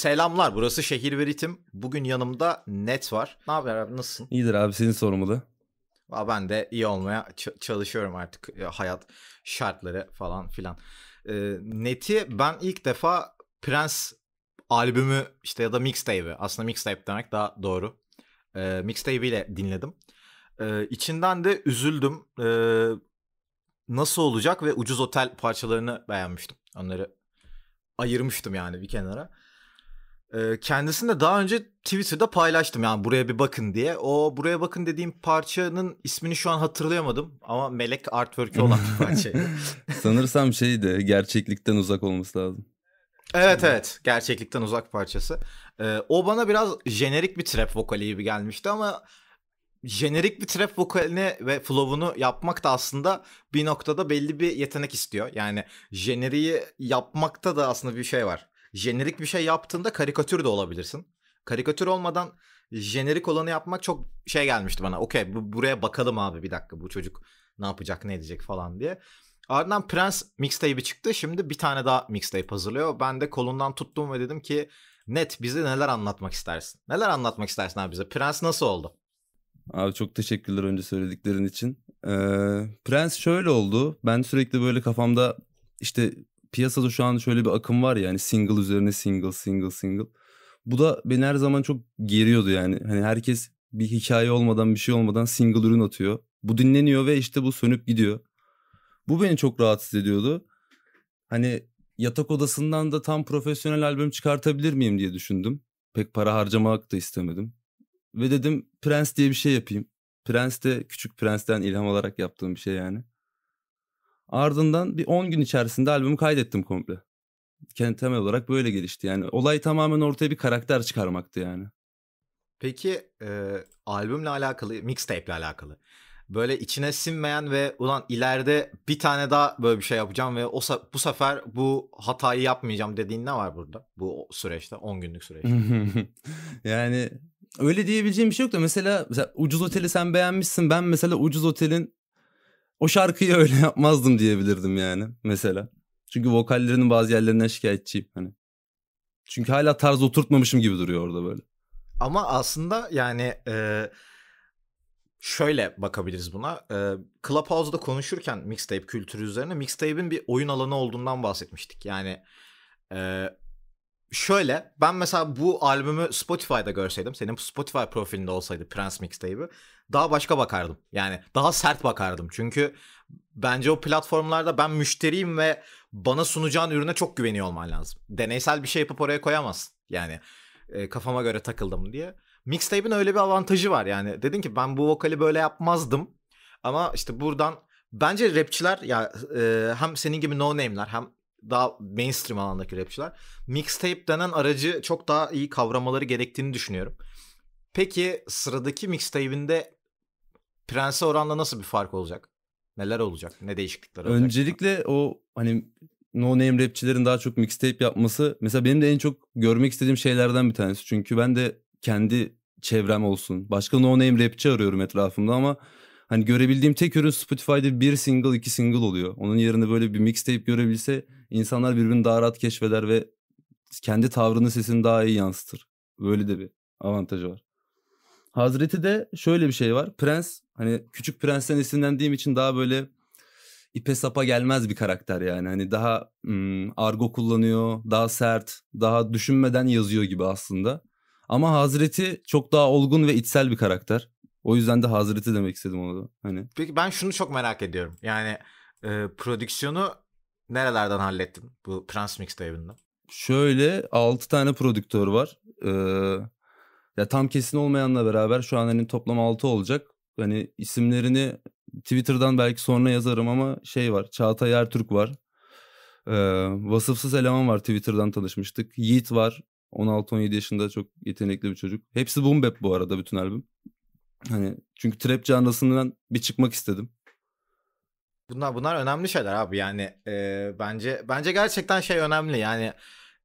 Selamlar burası Şehir ve Ritim. Bugün yanımda Net var. Ne haber abi nasılsın? İyidir abi senin sormalı. Aa, ben de iyi olmaya ç- çalışıyorum artık e, hayat şartları falan filan. Ee, Net'i ben ilk defa Prince albümü işte ya da mixtape'i aslında mixtape demek daha doğru. Ee, mixtape ile dinledim. Ee, içinden de üzüldüm. Ee, nasıl olacak ve ucuz otel parçalarını beğenmiştim. Onları ayırmıştım yani bir kenara. E, kendisini de daha önce Twitter'da paylaştım yani buraya bir bakın diye. O buraya bakın dediğim parçanın ismini şu an hatırlayamadım ama Melek artwork'ü olan bir parçaydı. Sanırsam şeydi gerçeklikten uzak olması lazım. Evet evet gerçeklikten uzak parçası. o bana biraz jenerik bir trap vokali gibi gelmişti ama jenerik bir trap vokalini ve flow'unu yapmak da aslında bir noktada belli bir yetenek istiyor. Yani jeneriği yapmakta da aslında bir şey var jenerik bir şey yaptığında karikatür de olabilirsin. Karikatür olmadan jenerik olanı yapmak çok şey gelmişti bana. Okey bu, buraya bakalım abi bir dakika bu çocuk ne yapacak ne edecek falan diye. Ardından Prince mixtape'i çıktı. Şimdi bir tane daha mixtape hazırlıyor. Ben de kolundan tuttum ve dedim ki net bize neler anlatmak istersin? Neler anlatmak istersin abi bize? Prince nasıl oldu? Abi çok teşekkürler önce söylediklerin için. Ee, Prens şöyle oldu. Ben sürekli böyle kafamda işte piyasada şu an şöyle bir akım var ya hani single üzerine single single single. Bu da beni her zaman çok geriyordu yani. Hani herkes bir hikaye olmadan bir şey olmadan single ürün atıyor. Bu dinleniyor ve işte bu sönüp gidiyor. Bu beni çok rahatsız ediyordu. Hani yatak odasından da tam profesyonel albüm çıkartabilir miyim diye düşündüm. Pek para harcamak da istemedim. Ve dedim Prens diye bir şey yapayım. Prens de Küçük Prens'ten ilham alarak yaptığım bir şey yani. Ardından bir 10 gün içerisinde albümü kaydettim komple. Kendi temel olarak böyle gelişti yani. Olay tamamen ortaya bir karakter çıkarmaktı yani. Peki e, albümle alakalı, mixtape'le alakalı. Böyle içine sinmeyen ve ulan ileride bir tane daha böyle bir şey yapacağım ve o bu sefer bu hatayı yapmayacağım dediğin ne var burada? Bu süreçte 10 günlük süreçte. yani öyle diyebileceğim bir şey yok da mesela, mesela ucuz oteli sen beğenmişsin. Ben mesela ucuz otelin o şarkıyı öyle yapmazdım diyebilirdim yani mesela. Çünkü vokallerinin bazı yerlerinden şikayetçiyim hani. Çünkü hala tarz oturtmamışım gibi duruyor orada böyle. Ama aslında yani e, şöyle bakabiliriz buna. E, Clubhouse'da konuşurken mixtape kültürü üzerine mixtape'in bir oyun alanı olduğundan bahsetmiştik. Yani e, şöyle ben mesela bu albümü Spotify'da görseydim senin Spotify profilinde olsaydı Prince Mixtape'i daha başka bakardım. Yani daha sert bakardım. Çünkü bence o platformlarda ben müşteriyim ve bana sunacağın ürüne çok güveniyor olman lazım. Deneysel bir şey yapıp oraya koyamazsın. Yani e, kafama göre takıldım diye. Mixtape'in öyle bir avantajı var yani. Dedin ki ben bu vokali böyle yapmazdım. Ama işte buradan bence rapçiler ya e, hem senin gibi no name'ler hem daha mainstream alandaki rapçiler mixtape denen aracı çok daha iyi kavramaları gerektiğini düşünüyorum. Peki sıradaki mixtape'inde Prens'e oranla nasıl bir fark olacak? Neler olacak? Ne değişiklikler olacak? Öncelikle o hani no name rapçilerin daha çok mixtape yapması mesela benim de en çok görmek istediğim şeylerden bir tanesi. Çünkü ben de kendi çevrem olsun. Başka no name rapçi arıyorum etrafımda ama Hani görebildiğim tek ürün Spotify'da bir single iki single oluyor. Onun yerine böyle bir mixtape görebilse insanlar birbirini daha rahat keşfeder ve kendi tavrını sesini daha iyi yansıtır. Böyle de bir avantajı var. Hazreti de şöyle bir şey var. Prens hani küçük prensten esinlendiğim için daha böyle ipe sapa gelmez bir karakter yani. Hani daha hmm, argo kullanıyor, daha sert, daha düşünmeden yazıyor gibi aslında. Ama Hazreti çok daha olgun ve içsel bir karakter. O yüzden de Hazreti demek istedim onu da. Hani. Peki ben şunu çok merak ediyorum. Yani e, prodüksiyonu nerelerden hallettin bu Prens Mix devrinden? Şöyle 6 tane prodüktör var. Ee, ya tam kesin olmayanla beraber şu an hani toplam 6 olacak. Hani isimlerini Twitter'dan belki sonra yazarım ama şey var. Çağatay Ertürk var. Ee, vasıfsız eleman var Twitter'dan tanışmıştık. Yiğit var. 16-17 yaşında çok yetenekli bir çocuk. Hepsi Boom Bap bu arada bütün albüm. Hani çünkü trap canlısından bir çıkmak istedim. Bunlar bunlar önemli şeyler abi yani e, bence bence gerçekten şey önemli yani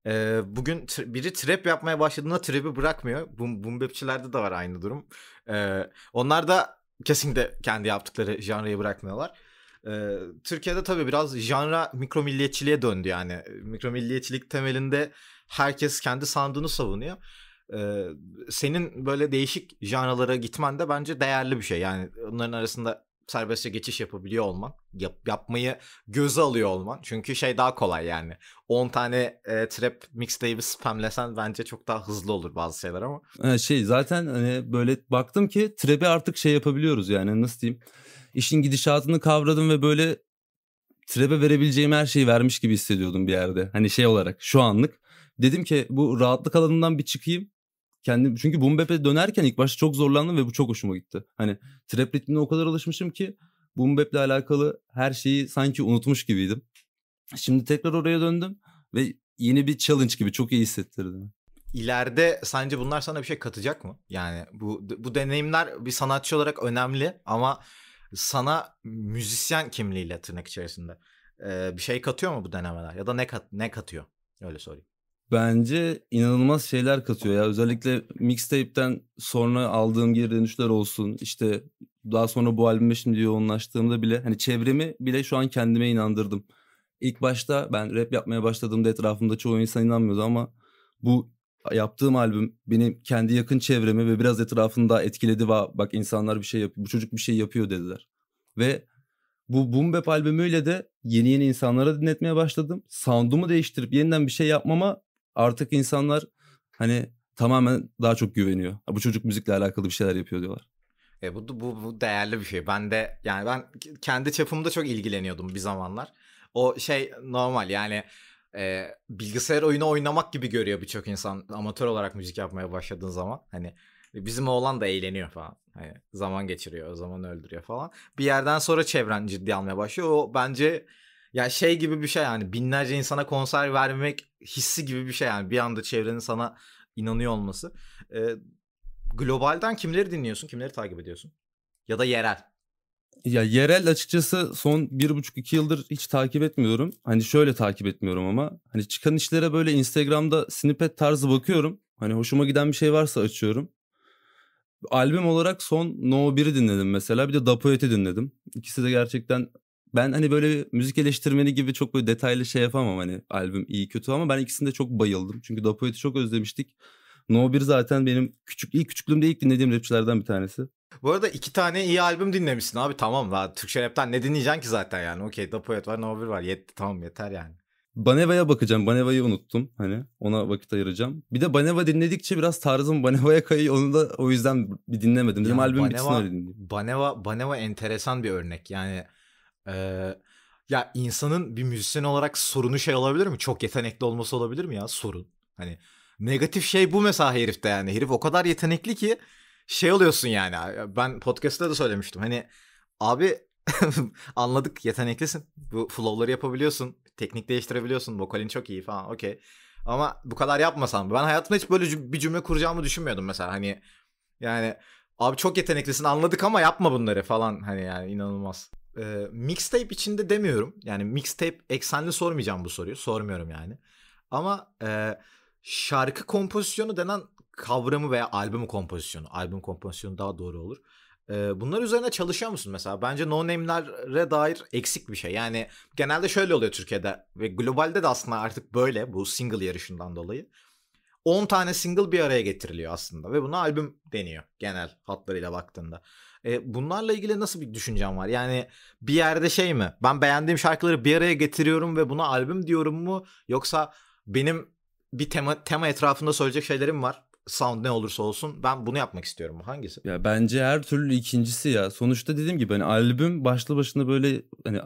e, bugün biri trap yapmaya başladığında trap'i bırakmıyor. Boom, boom bapçilerde de var aynı durum. E, onlar da kesinlikle kendi yaptıkları janrayı bırakmıyorlar. E, Türkiye'de tabii biraz janra mikro milliyetçiliğe döndü yani. Mikro milliyetçilik temelinde herkes kendi sandığını savunuyor senin böyle değişik janralara gitmen de bence değerli bir şey. Yani onların arasında serbestçe geçiş yapabiliyor olman, yap, yapmayı göze alıyor olman. Çünkü şey daha kolay yani. 10 tane e, trap mixtape'i spamlesen bence çok daha hızlı olur bazı şeyler ama. şey zaten hani böyle baktım ki trap'i artık şey yapabiliyoruz yani nasıl diyeyim. İşin gidişatını kavradım ve böyle trap'e verebileceğim her şeyi vermiş gibi hissediyordum bir yerde. Hani şey olarak şu anlık. Dedim ki bu rahatlık alanından bir çıkayım kendi çünkü Bumbepe dönerken ilk başta çok zorlandım ve bu çok hoşuma gitti. Hani trap ritmine o kadar alışmışım ki Bumbep'le alakalı her şeyi sanki unutmuş gibiydim. Şimdi tekrar oraya döndüm ve yeni bir challenge gibi çok iyi hissettirdi. İleride sence bunlar sana bir şey katacak mı? Yani bu bu deneyimler bir sanatçı olarak önemli ama sana müzisyen kimliğiyle tırnak içerisinde bir şey katıyor mu bu denemeler ya da ne kat ne katıyor? Öyle sorayım bence inanılmaz şeyler katıyor ya. Özellikle mixtape'den sonra aldığım geri dönüşler olsun. İşte daha sonra bu albüme şimdi yoğunlaştığımda bile hani çevremi bile şu an kendime inandırdım. İlk başta ben rap yapmaya başladığımda etrafımda çoğu insan inanmıyordu ama bu yaptığım albüm benim kendi yakın çevremi ve biraz etrafında etkiledi va bak insanlar bir şey yapıyor, bu çocuk bir şey yapıyor dediler. Ve bu Boom Bap albümüyle de yeni yeni insanlara dinletmeye başladım. Sound'umu değiştirip yeniden bir şey yapmama artık insanlar hani tamamen daha çok güveniyor. Bu çocuk müzikle alakalı bir şeyler yapıyor diyorlar. E bu, bu, bu değerli bir şey. Ben de yani ben kendi çapımda çok ilgileniyordum bir zamanlar. O şey normal yani e, bilgisayar oyunu oynamak gibi görüyor birçok insan amatör olarak müzik yapmaya başladığın zaman. Hani e, bizim oğlan da eğleniyor falan. Hani zaman geçiriyor, zaman öldürüyor falan. Bir yerden sonra çevren ciddi almaya başlıyor. O bence ya şey gibi bir şey yani binlerce insana konser vermek hissi gibi bir şey yani bir anda çevrenin sana inanıyor olması. E, globalden kimleri dinliyorsun? Kimleri takip ediyorsun? Ya da yerel. Ya yerel açıkçası son bir buçuk iki yıldır hiç takip etmiyorum. Hani şöyle takip etmiyorum ama hani çıkan işlere böyle Instagram'da snippet tarzı bakıyorum. Hani hoşuma giden bir şey varsa açıyorum. Albüm olarak son No 1'i dinledim mesela. Bir de Dapoet'i dinledim. İkisi de gerçekten ben hani böyle müzik eleştirmeni gibi çok böyle detaylı şey yapamam hani albüm iyi kötü ama ben ikisinde çok bayıldım. Çünkü Da çok özlemiştik. No 1 zaten benim küçük ilk küçüklüğümde ilk dinlediğim rapçilerden bir tanesi. Bu arada iki tane iyi albüm dinlemişsin abi tamam la Türkçe rapten ne dinleyeceksin ki zaten yani okey Da var No 1 var yetti tamam yeter yani. Baneva'ya bakacağım. Baneva'yı unuttum. Hani ona vakit ayıracağım. Bir de Baneva dinledikçe biraz tarzım Baneva'ya kayıyor. Onu da o yüzden bir dinlemedim. Dedim yani albüm Baneva, bitsin öyle dinleyeyim. Baneva, Baneva enteresan bir örnek. Yani ee, ya insanın bir müzisyen olarak sorunu şey olabilir mi? Çok yetenekli olması olabilir mi ya sorun? Hani negatif şey bu mesela herifte yani. Herif o kadar yetenekli ki şey oluyorsun yani. Ben podcast'ta da söylemiştim. Hani abi anladık yeteneklisin. Bu flow'ları yapabiliyorsun. Teknik değiştirebiliyorsun. Vokalin çok iyi falan. Okey. Ama bu kadar yapmasam. Ben hayatımda hiç böyle bir cümle kuracağımı düşünmüyordum mesela. Hani yani abi çok yeteneklisin anladık ama yapma bunları falan. Hani yani inanılmaz e, mixtape içinde demiyorum. Yani mixtape eksenli sormayacağım bu soruyu. Sormuyorum yani. Ama e, şarkı kompozisyonu denen kavramı veya albüm kompozisyonu. Albüm kompozisyonu daha doğru olur. E, bunlar üzerine çalışıyor musun mesela? Bence no name'lere dair eksik bir şey. Yani genelde şöyle oluyor Türkiye'de ve globalde de aslında artık böyle bu single yarışından dolayı. 10 tane single bir araya getiriliyor aslında ve buna albüm deniyor genel hatlarıyla baktığında. E, bunlarla ilgili nasıl bir düşüncem var? Yani bir yerde şey mi? Ben beğendiğim şarkıları bir araya getiriyorum ve buna albüm diyorum mu? Yoksa benim bir tema tema etrafında söyleyecek şeylerim var. Sound ne olursa olsun ben bunu yapmak istiyorum. Hangisi? Ya bence her türlü ikincisi ya. Sonuçta dediğim gibi hani albüm başlı başına böyle hani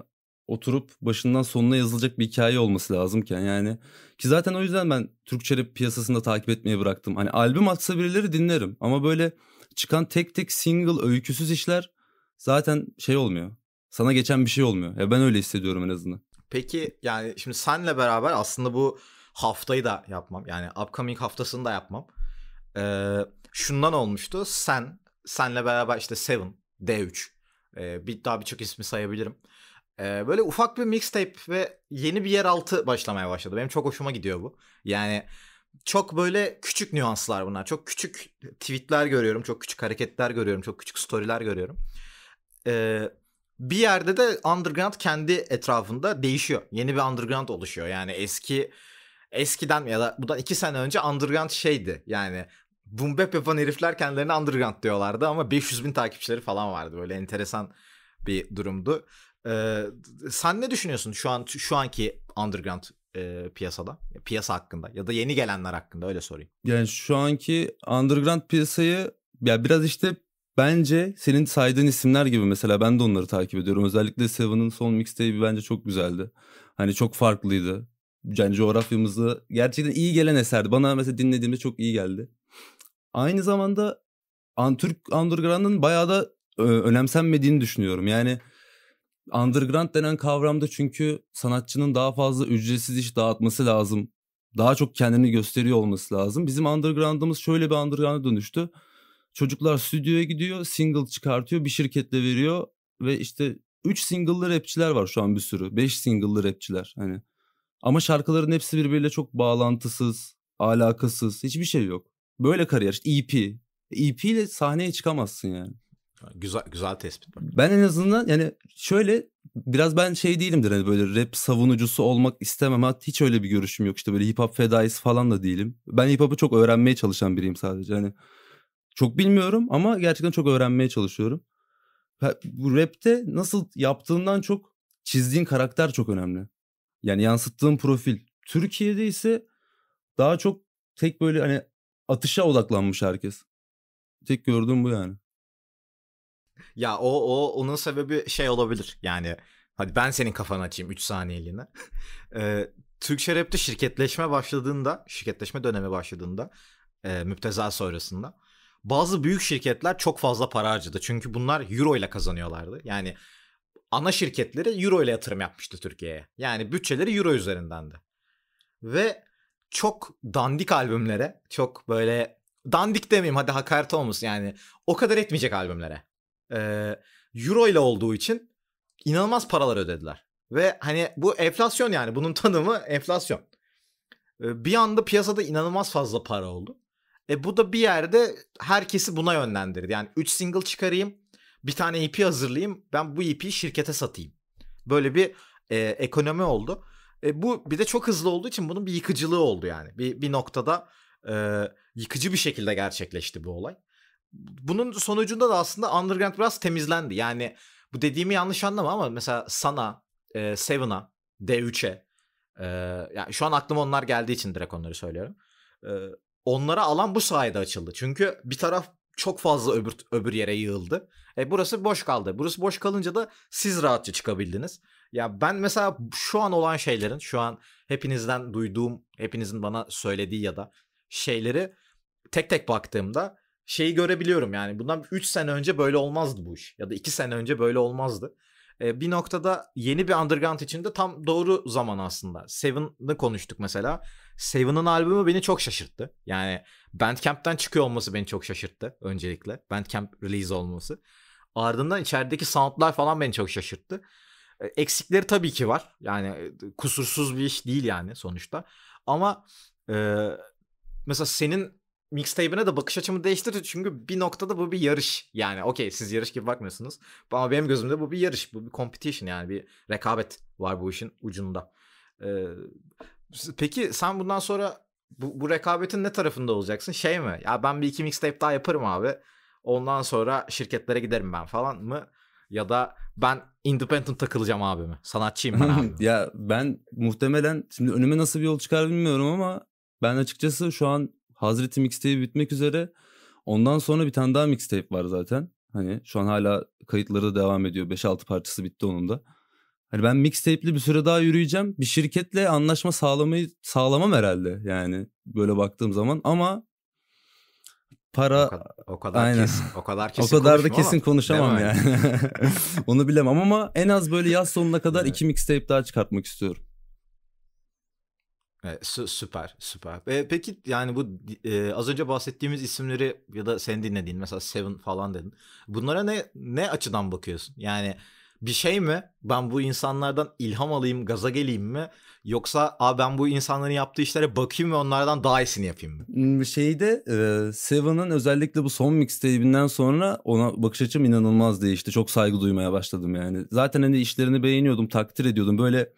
oturup başından sonuna yazılacak bir hikaye olması lazımken yani ki zaten o yüzden ben Türkçe rap piyasasında takip etmeye bıraktım. Hani albüm atsa birileri dinlerim ama böyle çıkan tek tek single öyküsüz işler zaten şey olmuyor. Sana geçen bir şey olmuyor. Ya ben öyle hissediyorum en azından. Peki yani şimdi senle beraber aslında bu haftayı da yapmam. Yani upcoming haftasını da yapmam. Ee, şundan olmuştu. Sen, senle beraber işte Seven, D3. Ee, bir, daha birçok ismi sayabilirim. Ee, böyle ufak bir mixtape ve yeni bir yeraltı başlamaya başladı. Benim çok hoşuma gidiyor bu. Yani çok böyle küçük nüanslar bunlar. Çok küçük tweetler görüyorum. Çok küçük hareketler görüyorum. Çok küçük storyler görüyorum. Ee, bir yerde de underground kendi etrafında değişiyor. Yeni bir underground oluşuyor. Yani eski eskiden ya da bundan iki sene önce underground şeydi. Yani boom bap yapan herifler kendilerini underground diyorlardı ama 500 bin takipçileri falan vardı. Böyle enteresan bir durumdu. Ee, sen ne düşünüyorsun şu an şu anki underground e, piyasada? Piyasa hakkında ya da yeni gelenler hakkında öyle sorayım. Yani şu anki underground piyasayı ya biraz işte bence senin saydığın isimler gibi mesela ben de onları takip ediyorum. Özellikle Seven'ın son mixtape'i bence çok güzeldi. Hani çok farklıydı. Yani coğrafyamızda gerçekten iyi gelen eserdi. Bana mesela dinlediğimde çok iyi geldi. Aynı zamanda Türk Underground'ın bayağı da önemsenmediğini düşünüyorum. Yani Underground denen kavramda çünkü sanatçının daha fazla ücretsiz iş dağıtması lazım. Daha çok kendini gösteriyor olması lazım. Bizim underground'ımız şöyle bir underground'a dönüştü. Çocuklar stüdyoya gidiyor, single çıkartıyor, bir şirketle veriyor ve işte 3 single'lı rapçiler var şu an bir sürü. 5 single'lı rapçiler hani. Ama şarkıların hepsi birbiriyle çok bağlantısız, alakasız, hiçbir şey yok. Böyle kariyer işte EP. EP ile sahneye çıkamazsın yani. Güzel güzel tespit. Ben en azından yani şöyle biraz ben şey değilimdir hani böyle rap savunucusu olmak istemem. Hatta hiç öyle bir görüşüm yok işte böyle hip hop fedaisi falan da değilim. Ben hip hop'u çok öğrenmeye çalışan biriyim sadece. Hani çok bilmiyorum ama gerçekten çok öğrenmeye çalışıyorum. Bu rapte nasıl yaptığından çok çizdiğin karakter çok önemli. Yani yansıttığın profil. Türkiye'de ise daha çok tek böyle hani atışa odaklanmış herkes. Tek gördüğüm bu yani. Ya o o onun sebebi şey olabilir. Yani hadi ben senin kafanı açayım 3 saniyeliğine. e, Türkçe rapte şirketleşme başladığında, şirketleşme dönemi başladığında, e, müpteza sonrasında bazı büyük şirketler çok fazla para harcadı. Çünkü bunlar euro ile kazanıyorlardı. Yani ana şirketleri euro ile yatırım yapmıştı Türkiye'ye. Yani bütçeleri euro üzerindendi. Ve çok dandik albümlere, çok böyle dandik demeyeyim hadi hakaret olmasın yani o kadar etmeyecek albümlere euro ile olduğu için inanılmaz paralar ödediler. Ve hani bu enflasyon yani bunun tanımı enflasyon. Bir anda piyasada inanılmaz fazla para oldu. E bu da bir yerde herkesi buna yönlendirdi. Yani 3 single çıkarayım, bir tane EP hazırlayayım, ben bu EP'yi şirkete satayım. Böyle bir e, ekonomi oldu. E bu bir de çok hızlı olduğu için bunun bir yıkıcılığı oldu yani. Bir, bir noktada e, yıkıcı bir şekilde gerçekleşti bu olay bunun sonucunda da aslında Underground biraz temizlendi. Yani bu dediğimi yanlış anlama ama mesela Sana, e, Seven'a, D3'e e, yani şu an aklıma onlar geldiği için direkt onları söylüyorum. E, onlara alan bu sayede açıldı. Çünkü bir taraf çok fazla öbür öbür yere yığıldı. E burası boş kaldı. Burası boş kalınca da siz rahatça çıkabildiniz. Ya ben mesela şu an olan şeylerin, şu an hepinizden duyduğum, hepinizin bana söylediği ya da şeyleri tek tek baktığımda şeyi görebiliyorum yani bundan 3 sene önce böyle olmazdı bu iş ya da 2 sene önce böyle olmazdı. Ee, bir noktada yeni bir underground için de tam doğru zaman aslında. Seven'ı konuştuk mesela. Seven'ın albümü beni çok şaşırttı. Yani Bandcamp'ten çıkıyor olması beni çok şaşırttı öncelikle. Bandcamp release olması. Ardından içerideki soundlar falan beni çok şaşırttı. E, eksikleri tabii ki var. Yani e, kusursuz bir iş değil yani sonuçta. Ama e, mesela senin mixtape'ine de bakış açımı değiştirdi. Çünkü bir noktada bu bir yarış. Yani okey siz yarış gibi bakmıyorsunuz. Ama benim gözümde bu bir yarış. Bu bir competition yani bir rekabet var bu işin ucunda. Ee, peki sen bundan sonra bu, bu rekabetin ne tarafında olacaksın? Şey mi? Ya ben bir iki mixtape daha yaparım abi. Ondan sonra şirketlere giderim ben falan mı? Ya da ben independent takılacağım abi mi? Sanatçıyım ben abi. ya ben muhtemelen şimdi önüme nasıl bir yol çıkar bilmiyorum ama ben açıkçası şu an Hazreti mixtape bitmek üzere. Ondan sonra bir tane daha mixtape var zaten. Hani şu an hala kayıtları devam ediyor. 5-6 parçası bitti onun da. Hani ben mixtape'li bir süre daha yürüyeceğim. Bir şirketle anlaşma sağlamayı sağlamam herhalde yani böyle baktığım zaman ama para o kadar, o kadar kesin o kadar kesin o kadar da kesin konuşamam yani. Onu bilemem ama en az böyle yaz sonuna kadar evet. iki mixtape daha çıkartmak istiyorum. Evet, süper, süper. E, peki yani bu e, az önce bahsettiğimiz isimleri ya da sen dinlediğin mesela Seven falan dedin. Bunlara ne ne açıdan bakıyorsun? Yani bir şey mi? Ben bu insanlardan ilham alayım, gaza geleyim mi? Yoksa Aa, ben bu insanların yaptığı işlere bakayım ve onlardan daha iyisini yapayım mı? Şeyde e, Seven'ın özellikle bu son mixtape'inden sonra ona bakış açım inanılmaz değişti. Çok saygı duymaya başladım yani. Zaten hani işlerini beğeniyordum, takdir ediyordum. Böyle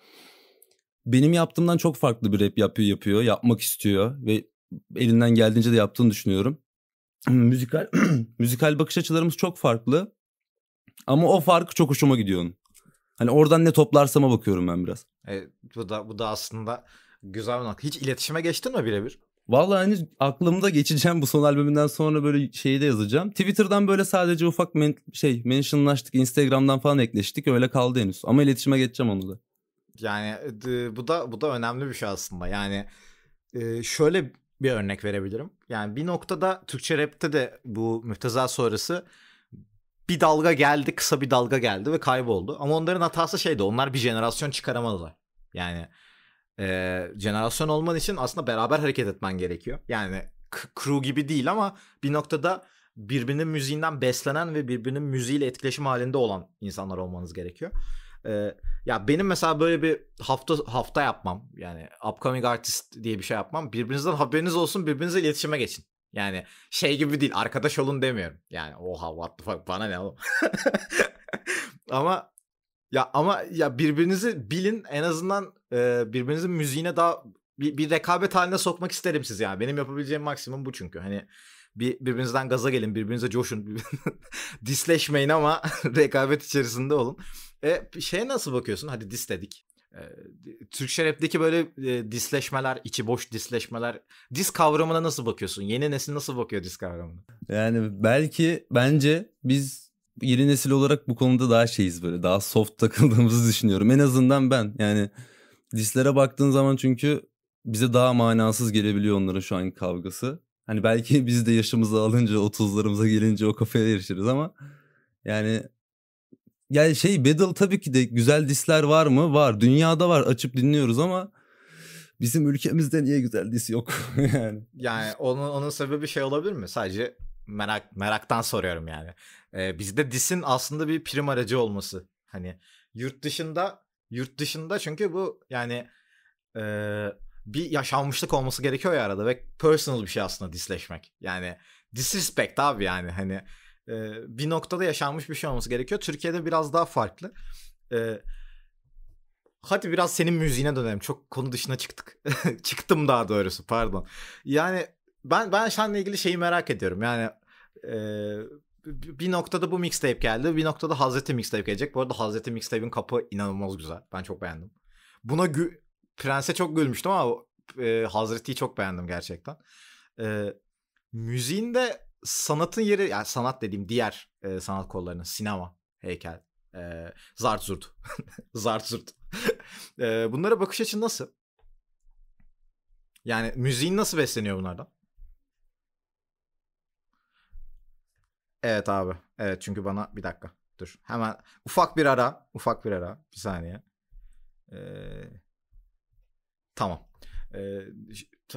benim yaptığımdan çok farklı bir rap yapıyor, yapıyor, yapmak istiyor ve elinden geldiğince de yaptığını düşünüyorum. Müzikal müzikal bakış açılarımız çok farklı. Ama o fark çok hoşuma gidiyor Hani oradan ne toplarsama bakıyorum ben biraz. Evet, bu da bu da aslında güzel bir nokta. Hiç iletişime geçtin mi birebir? Vallahi henüz aklımda geçeceğim bu son albümünden sonra böyle şeyi de yazacağım. Twitter'dan böyle sadece ufak men şey mentionlaştık, Instagram'dan falan ekleştik öyle kaldı henüz. Ama iletişime geçeceğim onu da. Yani bu da bu da önemli bir şey aslında. Yani şöyle bir örnek verebilirim. Yani bir noktada Türkçe rap'te de bu müfteza sonrası bir dalga geldi, kısa bir dalga geldi ve kayboldu. Ama onların hatası şeydi. Onlar bir jenerasyon çıkaramadılar. Yani e, jenerasyon olman için aslında beraber hareket etmen gerekiyor. Yani crew gibi değil ama bir noktada birbirinin müziğinden beslenen ve birbirinin müziğiyle etkileşim halinde olan insanlar olmanız gerekiyor. E, ya benim mesela böyle bir hafta hafta yapmam. Yani upcoming artist diye bir şey yapmam. Birbirinizden haberiniz olsun, birbirinize iletişime geçin. Yani şey gibi değil, arkadaş olun demiyorum. Yani oha what the fuck bana ne oğlum. ama ya ama ya birbirinizi bilin en azından e, birbirinizin müziğine daha bir, bir rekabet haline sokmak isterim siz yani. Benim yapabileceğim maksimum bu çünkü. Hani bir birbirinizden gaza gelin, birbirinize coşun. Disleşmeyin ama rekabet içerisinde olun. E, şeye nasıl bakıyorsun? Hadi dis dedik. E, Türkçe rapteki böyle e, disleşmeler, içi boş disleşmeler. Dis kavramına nasıl bakıyorsun? Yeni nesil nasıl bakıyor dis kavramına? Yani belki bence biz yeni nesil olarak bu konuda daha şeyiz böyle. Daha soft takıldığımızı düşünüyorum. En azından ben yani dislere baktığın zaman çünkü bize daha manasız gelebiliyor onların şu anki kavgası. Hani belki biz de yaşımızı alınca 30'larımıza gelince o kafaya erişiriz ama yani yani şey Battle tabii ki de güzel disler var mı? Var. Dünyada var. Açıp dinliyoruz ama bizim ülkemizde niye güzel dis yok yani. Yani onun onun sebebi şey olabilir mi? Sadece merak meraktan soruyorum yani. Ee, bizde disin aslında bir prim aracı olması. Hani yurt dışında yurt dışında çünkü bu yani e, bir yaşanmışlık olması gerekiyor ya arada ve personal bir şey aslında disleşmek. Yani disrespect abi yani hani e, bir noktada yaşanmış bir şey olması gerekiyor. Türkiye'de biraz daha farklı. E, hadi biraz senin müziğine dönelim. Çok konu dışına çıktık. Çıktım daha doğrusu pardon. Yani ben ben seninle ilgili şeyi merak ediyorum. Yani e, bir noktada bu mixtape geldi. Bir noktada Hazreti mixtape gelecek. Bu arada Hazreti mixtape'in kapı inanılmaz güzel. Ben çok beğendim. Buna gü- Prens'e çok gülmüştüm ama e, Hazreti'yi çok beğendim gerçekten. E, müziğinde sanatın yeri yani sanat dediğim diğer e, sanat kollarının sinema, heykel, e, zart zurt. zart zurt. e, bunlara bakış açın nasıl? Yani müziğin nasıl besleniyor bunlardan? Evet abi. Evet çünkü bana bir dakika. Dur. Hemen ufak bir ara. Ufak bir ara. Bir saniye. Ee, tamam. Ee,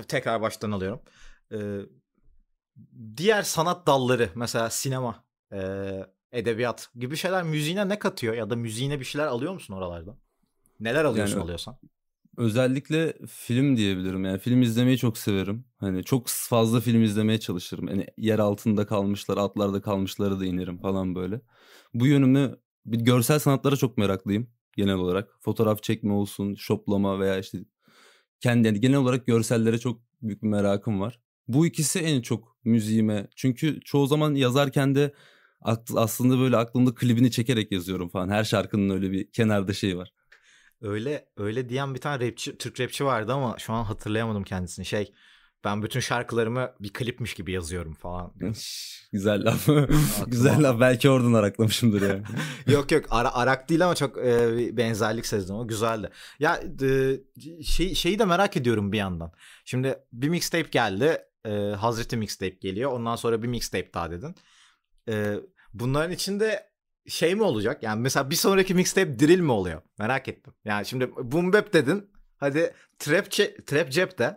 tekrar baştan alıyorum. Ee, diğer sanat dalları mesela sinema, e, edebiyat gibi şeyler müziğine ne katıyor ya da müziğine bir şeyler alıyor musun oralardan? Neler alıyorsun yani, alıyorsan? Özellikle film diyebilirim yani film izlemeyi çok severim. Hani çok fazla film izlemeye çalışırım. Yani yer altında kalmışlar, atlarda kalmışları da inerim falan böyle. Bu yönümü bir görsel sanatlara çok meraklıyım genel olarak. Fotoğraf çekme olsun, şoplama veya işte kendi yani genel olarak görsellere çok büyük bir merakım var. Bu ikisi en çok müziğime. Çünkü çoğu zaman yazarken de aslında böyle aklımda klibini çekerek yazıyorum falan. Her şarkının öyle bir kenarda şeyi var. Öyle öyle diyen bir tane rapçi, Türk rapçi vardı ama şu an hatırlayamadım kendisini. Şey ben bütün şarkılarımı bir klipmiş gibi yazıyorum falan. Güzel laf. Güzel laf. Belki oradan araklamışımdır yani. yok yok ara, arak değil ama çok e, benzerlik sezdim. O güzeldi. Ya e, şey, şeyi de merak ediyorum bir yandan. Şimdi bir mixtape geldi e, Hazreti mixtape geliyor. Ondan sonra bir mixtape daha dedin. E, bunların içinde şey mi olacak? Yani mesela bir sonraki mixtape drill mi oluyor? Merak ettim. Yani şimdi boom bap dedin. Hadi trap, trap cepte.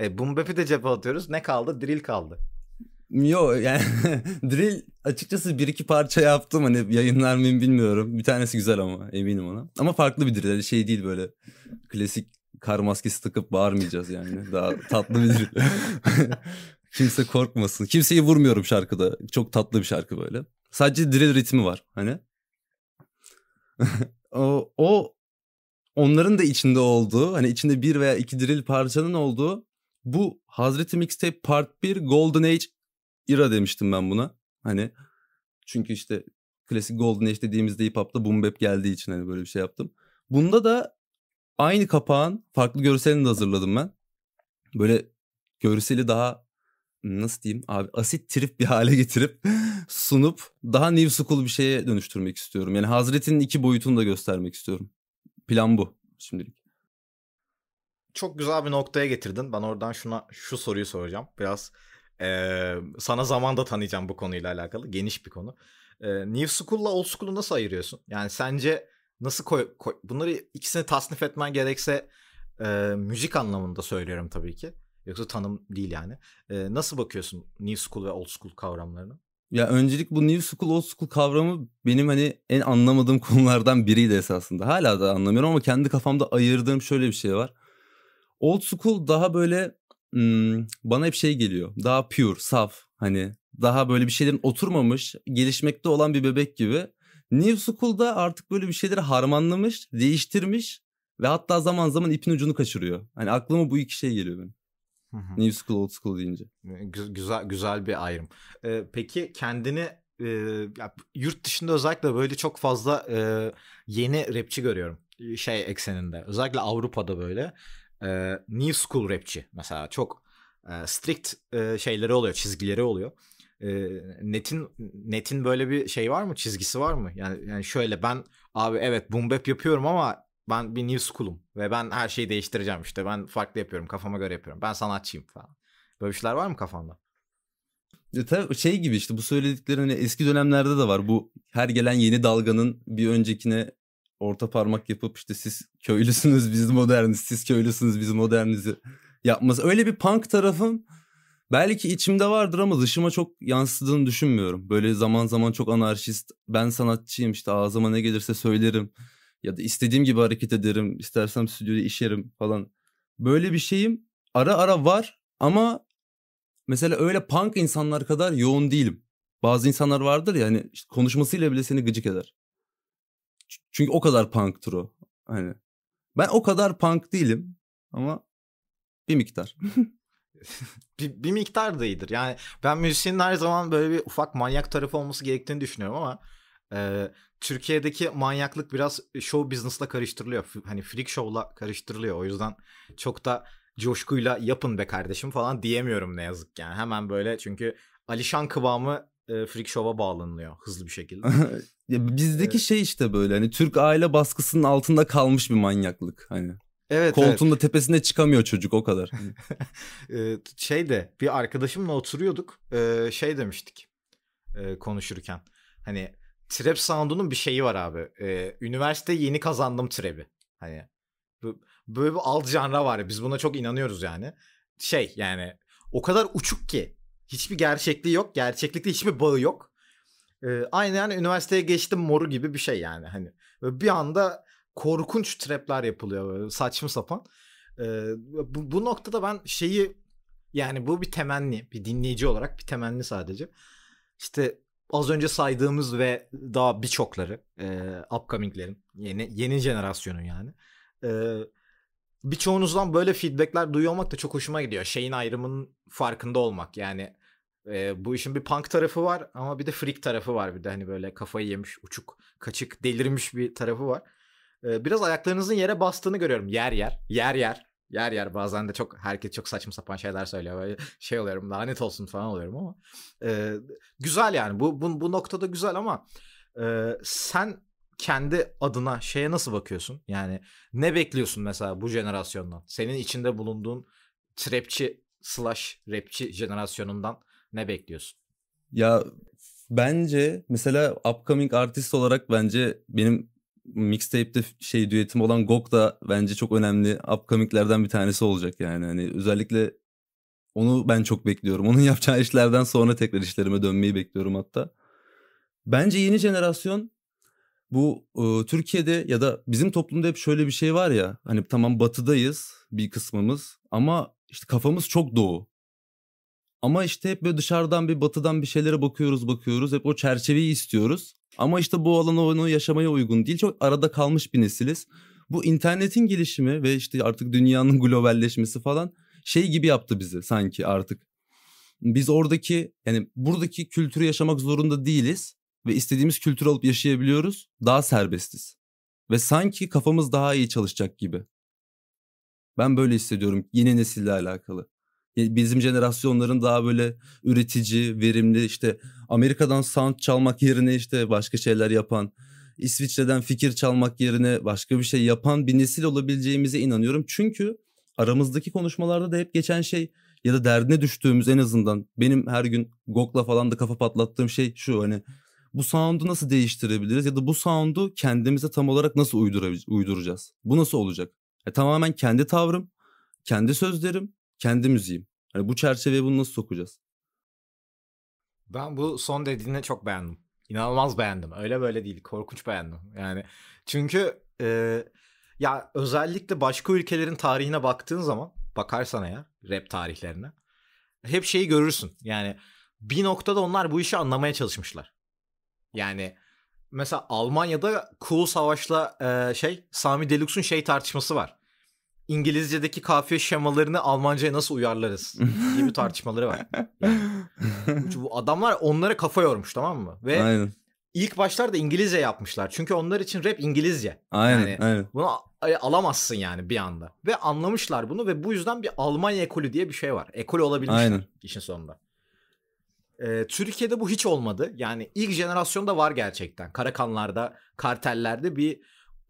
E, boom bap'i de cebe atıyoruz. Ne kaldı? Drill kaldı. Yo yani drill açıkçası bir iki parça yaptım hani yayınlar mıyım bilmiyorum. Bir tanesi güzel ama eminim ona. Ama farklı bir drill hani şey değil böyle klasik kar maskesi takıp bağırmayacağız yani. Daha tatlı bir Kimse korkmasın. Kimseyi vurmuyorum şarkıda. Çok tatlı bir şarkı böyle. Sadece drill ritmi var hani. o, o onların da içinde olduğu hani içinde bir veya iki drill parçanın olduğu bu Hazreti Mixtape Part 1 Golden Age era demiştim ben buna. Hani çünkü işte klasik Golden Age dediğimizde hip hop'ta boom bap geldiği için hani böyle bir şey yaptım. Bunda da Aynı kapağın farklı görselini de hazırladım ben. Böyle görseli daha nasıl diyeyim abi asit trip bir hale getirip sunup daha new school bir şeye dönüştürmek istiyorum. Yani Hazret'in iki boyutunu da göstermek istiyorum. Plan bu şimdilik. Çok güzel bir noktaya getirdin. Ben oradan şuna şu soruyu soracağım. Biraz ee, sana zaman da tanıyacağım bu konuyla alakalı. Geniş bir konu. Ee, new School'la Old School'u nasıl ayırıyorsun? Yani sence nasıl koy, koy bunları ikisini tasnif etmen gerekse e, müzik anlamında söylüyorum tabii ki. Yoksa tanım değil yani. E, nasıl bakıyorsun new school ve old school kavramlarına? Ya öncelik bu new school old school kavramı benim hani en anlamadığım konulardan biriydi esasında. Hala da anlamıyorum ama kendi kafamda ayırdığım şöyle bir şey var. Old school daha böyle hmm, bana hep şey geliyor. Daha pure, saf hani daha böyle bir şeylerin oturmamış, gelişmekte olan bir bebek gibi. New School'da artık böyle bir şeyleri harmanlamış, değiştirmiş ve hatta zaman zaman ipin ucunu kaçırıyor. Hani aklıma bu iki şey geliyor benim. Hı hı. New School, Old School deyince. Güzel güzel bir ayrım. Ee, peki kendini e, ya, yurt dışında özellikle böyle çok fazla e, yeni rapçi görüyorum. Şey ekseninde. Özellikle Avrupa'da böyle. E, new School rapçi mesela çok e, strict e, şeyleri oluyor, çizgileri oluyor. Net'in Net'in böyle bir şey var mı? Çizgisi var mı? Yani yani şöyle ben abi evet boom bap yapıyorum ama ben bir new school'um ve ben her şeyi değiştireceğim işte. Ben farklı yapıyorum, kafama göre yapıyorum. Ben sanatçıyım falan. Böyle şeyler var mı kafanda? E, tabii şey gibi işte bu söylediklerini hani eski dönemlerde de var. Bu her gelen yeni dalganın bir öncekine orta parmak yapıp işte siz köylüsünüz biz moderniz, siz köylüsünüz biz moderniz yapması. Öyle bir punk tarafım belki içimde vardır ama dışıma çok yansıdığını düşünmüyorum. Böyle zaman zaman çok anarşist, ben sanatçıyım işte ağzıma ne gelirse söylerim ya da istediğim gibi hareket ederim, istersem stüdyoda işerim falan. Böyle bir şeyim ara ara var ama mesela öyle punk insanlar kadar yoğun değilim. Bazı insanlar vardır ya hani işte konuşmasıyla bile seni gıcık eder. Çünkü o kadar punktır o. Hani ben o kadar punk değilim ama bir miktar. bir, bir miktar da iyidir. Yani ben müzisyenin her zaman böyle bir ufak manyak tarafı olması gerektiğini düşünüyorum ama e, Türkiye'deki manyaklık biraz show business'la karıştırılıyor. Hani freak show'la karıştırılıyor. O yüzden çok da coşkuyla yapın be kardeşim falan diyemiyorum ne yazık yani. Hemen böyle çünkü Alişan kıvamı e, freak show'a bağlanılıyor hızlı bir şekilde. ya bizdeki evet. şey işte böyle hani Türk aile baskısının altında kalmış bir manyaklık hani. Evet, Koltuğunda evet. tepesine çıkamıyor çocuk o kadar. Ee, şey de bir arkadaşımla oturuyorduk. Ee, şey demiştik e, konuşurken. Hani trap sound'unun bir şeyi var abi. Ee, üniversite yeni kazandım trap'i. Hani böyle bir alt janra var. Biz buna çok inanıyoruz yani. Şey yani o kadar uçuk ki hiçbir gerçekliği yok. Gerçeklikte hiçbir bağı yok. Aynı yani üniversiteye geçtim moru gibi bir şey yani. Hani bir anda korkunç trapler yapılıyor böyle saçma sapan. Ee, bu, bu noktada ben şeyi yani bu bir temenni bir dinleyici olarak bir temenni sadece. İşte az önce saydığımız ve daha birçokları e, upcominglerin yeni yeni jenerasyonun yani. E, birçoğunuzdan böyle feedbackler duyuyor olmak da çok hoşuma gidiyor. Şeyin ayrımının farkında olmak yani e, bu işin bir punk tarafı var ama bir de freak tarafı var bir de hani böyle kafayı yemiş uçuk kaçık delirmiş bir tarafı var biraz ayaklarınızın yere bastığını görüyorum. Yer yer, yer yer, yer yer. Bazen de çok herkes çok saçma sapan şeyler söylüyor. Böyle şey oluyorum lanet olsun falan oluyorum ama. E, güzel yani bu, bu, bu noktada güzel ama e, sen kendi adına şeye nasıl bakıyorsun? Yani ne bekliyorsun mesela bu jenerasyondan? Senin içinde bulunduğun trapçi slash rapçi jenerasyonundan ne bekliyorsun? Ya bence mesela upcoming artist olarak bence benim mixtape'de şey düetim olan Gok da bence çok önemli upcoming'lerden bir tanesi olacak yani. Hani özellikle onu ben çok bekliyorum. Onun yapacağı işlerden sonra tekrar işlerime dönmeyi bekliyorum hatta. Bence yeni jenerasyon bu e, Türkiye'de ya da bizim toplumda hep şöyle bir şey var ya. Hani tamam batıdayız bir kısmımız ama işte kafamız çok doğu. Ama işte hep böyle dışarıdan bir batıdan bir şeylere bakıyoruz bakıyoruz. Hep o çerçeveyi istiyoruz. Ama işte bu alan onu yaşamaya uygun değil. Çok arada kalmış bir nesiliz. Bu internetin gelişimi ve işte artık dünyanın globalleşmesi falan şey gibi yaptı bizi sanki artık. Biz oradaki yani buradaki kültürü yaşamak zorunda değiliz ve istediğimiz kültürü alıp yaşayabiliyoruz. Daha serbestiz. Ve sanki kafamız daha iyi çalışacak gibi. Ben böyle hissediyorum yeni nesille alakalı bizim jenerasyonların daha böyle üretici, verimli işte Amerika'dan sound çalmak yerine işte başka şeyler yapan, İsviçre'den fikir çalmak yerine başka bir şey yapan bir nesil olabileceğimize inanıyorum. Çünkü aramızdaki konuşmalarda da hep geçen şey ya da derdine düştüğümüz en azından benim her gün Gok'la falan da kafa patlattığım şey şu hani bu sound'u nasıl değiştirebiliriz ya da bu sound'u kendimize tam olarak nasıl uyduracağız? Bu nasıl olacak? E, tamamen kendi tavrım, kendi sözlerim, kendi müziğim. Hani bu çerçeveye bunu nasıl sokacağız? Ben bu son dediğine çok beğendim. İnanılmaz beğendim. Öyle böyle değil. Korkunç beğendim. Yani çünkü e, ya özellikle başka ülkelerin tarihine baktığın zaman bakarsan ya, rap tarihlerine hep şeyi görürsün. Yani bir noktada onlar bu işi anlamaya çalışmışlar. Yani mesela Almanya'da Cool Savaş'la e, şey Sami Deluxe'un şey tartışması var. İngilizce'deki kafiye şemalarını Almanca'ya nasıl uyarlarız gibi tartışmaları var. Yani. bu adamlar onlara kafa yormuş tamam mı? Ve Aynen. İlk başlarda İngilizce yapmışlar. Çünkü onlar için rap İngilizce. Aynen, yani aynen. Bunu e, alamazsın yani bir anda. Ve anlamışlar bunu ve bu yüzden bir Almanya ekolü diye bir şey var. Ekol olabilmişler aynen. işin sonunda. E, Türkiye'de bu hiç olmadı. Yani ilk jenerasyonda var gerçekten. Karakanlarda, kartellerde bir...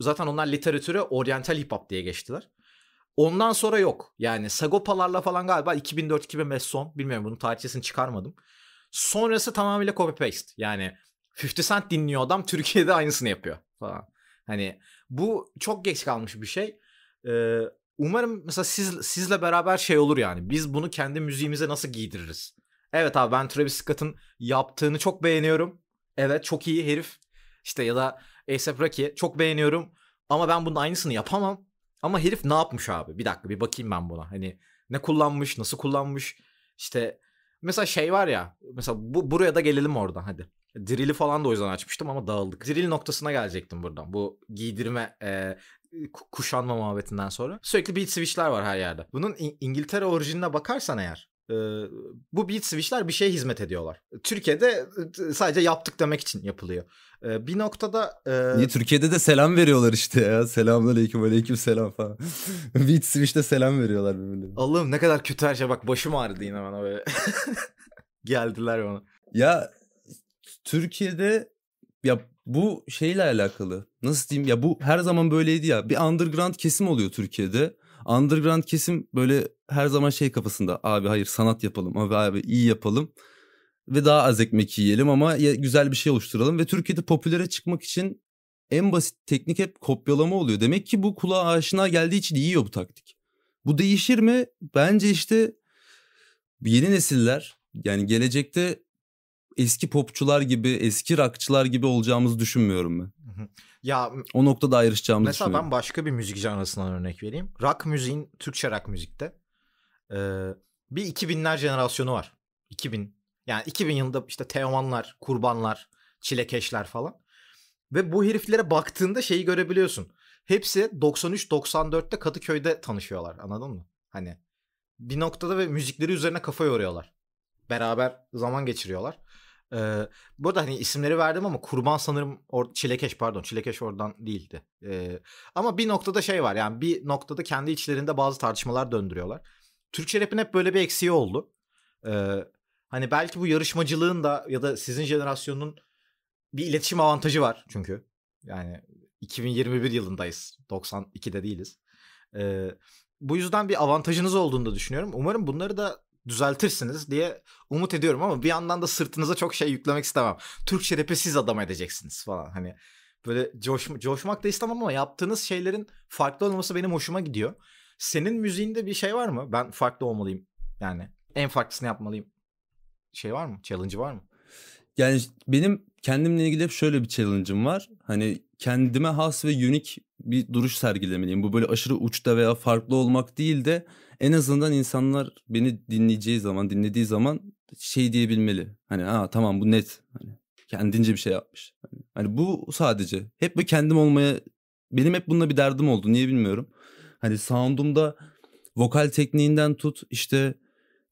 Zaten onlar literatüre oryantal hip hop diye geçtiler. Ondan sonra yok. Yani Sagopalarla falan galiba 2004-2005 son. Bilmiyorum bunun tarihçesini çıkarmadım. Sonrası tamamıyla copy paste. Yani 50 Cent dinliyor adam Türkiye'de aynısını yapıyor falan. Hani bu çok geç kalmış bir şey. Ee, umarım mesela siz, sizle beraber şey olur yani. Biz bunu kendi müziğimize nasıl giydiririz? Evet abi ben Travis Scott'ın yaptığını çok beğeniyorum. Evet çok iyi herif. İşte ya da A$AP Rocky çok beğeniyorum. Ama ben bunun aynısını yapamam. Ama herif ne yapmış abi? Bir dakika bir bakayım ben buna. Hani ne kullanmış, nasıl kullanmış? İşte mesela şey var ya. Mesela bu buraya da gelelim oradan hadi. Drill'i falan da o yüzden açmıştım ama dağıldık. Drill noktasına gelecektim buradan. Bu giydirme, e, kuşanma muhabbetinden sonra. Sürekli bir switch'ler var her yerde. Bunun İngiltere orijinine bakarsan eğer bu beat switch'ler bir şeye hizmet ediyorlar. Türkiye'de sadece yaptık demek için yapılıyor. Bir noktada... Niye Türkiye'de de selam veriyorlar işte ya. Selamünaleyküm, aleyküm selam falan. beat switch'te selam veriyorlar birbirine. Allah'ım ne kadar kötü her şey. Bak başım ağrıdı yine bana böyle. Geldiler bana. Ya Türkiye'de ya bu şeyle alakalı. Nasıl diyeyim ya bu her zaman böyleydi ya. Bir underground kesim oluyor Türkiye'de. Underground kesim böyle her zaman şey kafasında abi hayır sanat yapalım abi abi iyi yapalım ve daha az ekmek yiyelim ama güzel bir şey oluşturalım ve Türkiye'de popülere çıkmak için en basit teknik hep kopyalama oluyor. Demek ki bu kulağa aşina geldiği için iyi bu taktik. Bu değişir mi? Bence işte yeni nesiller yani gelecekte eski popçular gibi, eski rockçılar gibi olacağımızı düşünmüyorum ben. Ya o noktada ayrışacağımızı mesela düşünüyorum. Mesela ben başka bir müzik janrasından örnek vereyim. Rock müziğin Türkçe rock müzikte ee, bir 2000'ler jenerasyonu var. 2000. Yani 2000 yılında işte Teomanlar, Kurbanlar, Çilekeşler falan. Ve bu heriflere baktığında şeyi görebiliyorsun. Hepsi 93-94'te Kadıköy'de tanışıyorlar anladın mı? Hani bir noktada ve müzikleri üzerine kafa yoruyorlar. Beraber zaman geçiriyorlar. Ee, bu hani isimleri verdim ama Kurban sanırım or- Çilekeş pardon Çilekeş oradan değildi. Ee, ama bir noktada şey var yani bir noktada kendi içlerinde bazı tartışmalar döndürüyorlar. Türkçe rap'in hep böyle bir eksiği oldu. Ee, hani belki bu yarışmacılığın da ya da sizin jenerasyonun bir iletişim avantajı var çünkü. Yani 2021 yılındayız. 92'de değiliz. Ee, bu yüzden bir avantajınız olduğunu da düşünüyorum. Umarım bunları da düzeltirsiniz diye umut ediyorum ama bir yandan da sırtınıza çok şey yüklemek istemem. Türkçe rap'i siz adam edeceksiniz falan hani böyle coş, coşmak da istemem ama yaptığınız şeylerin farklı olması benim hoşuma gidiyor. Senin müziğinde bir şey var mı? Ben farklı olmalıyım. Yani en farklısını yapmalıyım. Şey var mı? Challenge var mı? Yani benim kendimle ilgili hep şöyle bir challenge'ım var. Hani kendime has ve unik bir duruş sergilemeliyim. Bu böyle aşırı uçta veya farklı olmak değil de en azından insanlar beni dinleyeceği zaman, dinlediği zaman şey diyebilmeli. Hani ha tamam bu net. Hani kendince bir şey yapmış. Hani, hani bu sadece. Hep bu kendim olmaya benim hep bununla bir derdim oldu. Niye bilmiyorum. Hani sound'umda vokal tekniğinden tut işte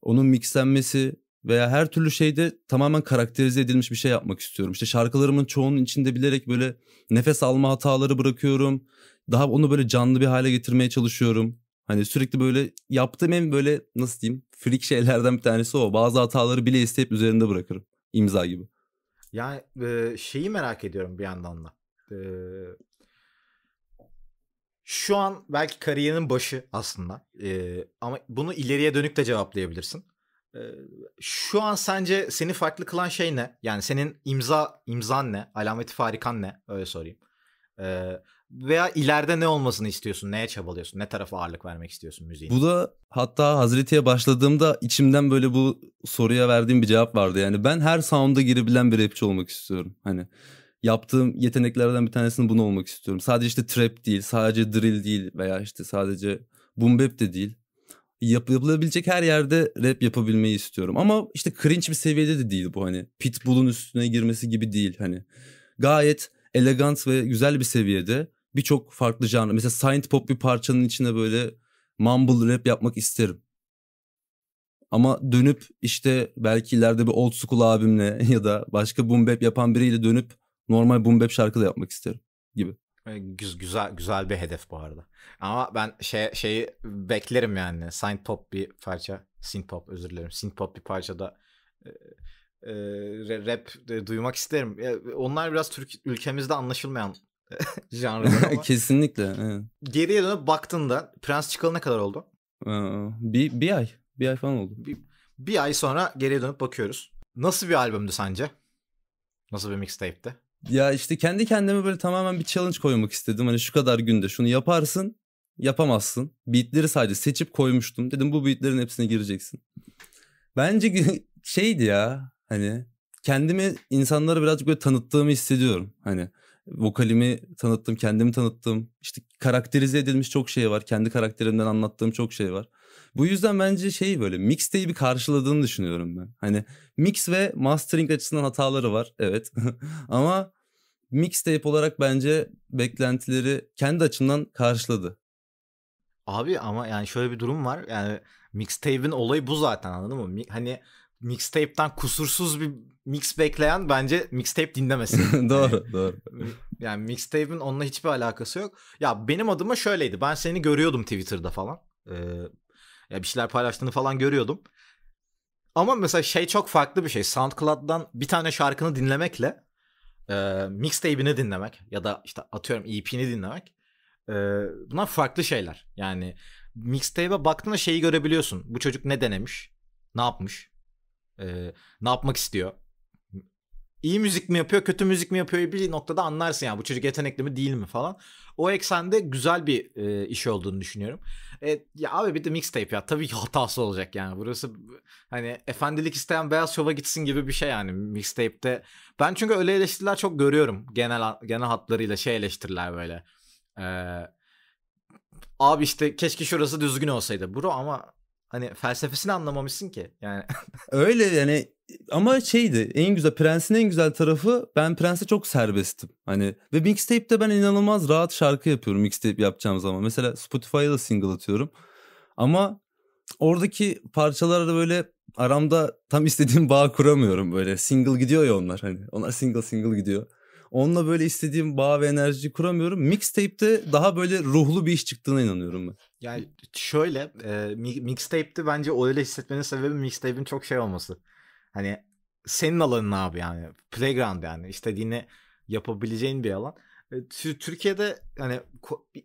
onun mixlenmesi veya her türlü şeyde tamamen karakterize edilmiş bir şey yapmak istiyorum. İşte şarkılarımın çoğunun içinde bilerek böyle nefes alma hataları bırakıyorum. Daha onu böyle canlı bir hale getirmeye çalışıyorum. Hani sürekli böyle yaptığım en böyle nasıl diyeyim freak şeylerden bir tanesi o. Bazı hataları bile isteyip üzerinde bırakırım. imza gibi. Yani şeyi merak ediyorum bir yandan da şu an belki kariyerinin başı aslında. Ee, ama bunu ileriye dönük de cevaplayabilirsin. Ee, şu an sence seni farklı kılan şey ne? Yani senin imza imzan ne? Alameti farikan ne? Öyle sorayım. Ee, veya ileride ne olmasını istiyorsun? Neye çabalıyorsun? Ne tarafa ağırlık vermek istiyorsun müziğin? Bu da hatta Hazreti'ye başladığımda içimden böyle bu soruya verdiğim bir cevap vardı. Yani ben her sound'a girebilen bir rapçi olmak istiyorum. Hani yaptığım yeteneklerden bir tanesinin bunu olmak istiyorum. Sadece işte trap değil, sadece drill değil veya işte sadece boom bap de değil. Yap, yapılabilecek her yerde rap yapabilmeyi istiyorum. Ama işte cringe bir seviyede de değil bu hani. Pitbull'un üstüne girmesi gibi değil hani. Gayet elegant ve güzel bir seviyede birçok farklı janr. Mesela synth pop bir parçanın içine böyle mumble rap yapmak isterim. Ama dönüp işte belki ileride bir old school abimle ya da başka boom bap yapan biriyle dönüp normal boom bap şarkı da yapmak isterim gibi. E, güzel güzel bir hedef bu arada. Ama ben şey şeyi beklerim yani. Synth pop bir parça, synth pop özür dilerim. Synth pop bir parçada e, e, rap de, duymak isterim. E, onlar biraz Türk ülkemizde anlaşılmayan janrlar Kesinlikle. Evet. Geriye dönüp baktığında Prens çıkalı ne kadar oldu? Ee, bir, bir ay. Bir ay falan oldu. Bir, bir ay sonra geriye dönüp bakıyoruz. Nasıl bir albümdü sence? Nasıl bir mixtape'ti? Ya işte kendi kendime böyle tamamen bir challenge koymak istedim. Hani şu kadar günde şunu yaparsın, yapamazsın. Beatleri sadece seçip koymuştum. Dedim bu beatlerin hepsine gireceksin. Bence şeydi ya hani kendimi insanlara birazcık böyle tanıttığımı hissediyorum. Hani vokalimi tanıttım, kendimi tanıttım. İşte karakterize edilmiş çok şey var. Kendi karakterimden anlattığım çok şey var. Bu yüzden bence şey böyle mixteyi bir karşıladığını düşünüyorum ben. Hani mix ve mastering açısından hataları var evet. Ama mixtape olarak bence beklentileri kendi açımdan karşıladı. Abi ama yani şöyle bir durum var. Yani mixtape'in olayı bu zaten anladın mı? Hani mixtape'den kusursuz bir mix bekleyen bence mixtape dinlemesin. Hani doğru, doğru. Yani mixtape'in onunla hiçbir alakası yok. Ya benim adıma şöyleydi. Ben seni görüyordum Twitter'da falan. Ee, ya bir şeyler paylaştığını falan görüyordum. Ama mesela şey çok farklı bir şey. SoundCloud'dan bir tane şarkını dinlemekle e, mixtape'ini dinlemek ya da işte atıyorum EP'ni dinlemek e, bunlar farklı şeyler. Yani mixtape'e baktığında şeyi görebiliyorsun. Bu çocuk ne denemiş? Ne yapmış? E, ne yapmak istiyor? iyi müzik mi yapıyor, kötü müzik mi yapıyor bir noktada anlarsın yani bu çocuk yetenekli mi değil mi falan. O eksende güzel bir e, iş olduğunu düşünüyorum. E, ya abi bir de mixtape ya tabii ki hatası olacak yani. Burası hani efendilik isteyen beyaz şova gitsin gibi bir şey yani mixtape'te. Ben çünkü öyle eleştiriler çok görüyorum. Genel genel hatlarıyla şey eleştiriler böyle. Eee abi işte keşke şurası düzgün olsaydı bro ama hani felsefesini anlamamışsın ki. Yani öyle yani ama şeydi en güzel Prens'in en güzel tarafı ben Prens'e çok serbesttim. Hani ve mixtape'te ben inanılmaz rahat şarkı yapıyorum mixtape yapacağım zaman. Mesela Spotify'a da single atıyorum. Ama oradaki parçalarda böyle aramda tam istediğim bağ kuramıyorum böyle. Single gidiyor ya onlar hani. Onlar single single gidiyor. Onunla böyle istediğim bağ ve enerji kuramıyorum. Mixtape'te daha böyle ruhlu bir iş çıktığına inanıyorum ben. Yani şöyle e, mixtape'ti bence o öyle hissetmenin sebebi mixtape'in çok şey olması. Hani senin alanın abi yani playground yani istediğini yapabileceğin bir alan. E, Türkiye'de yani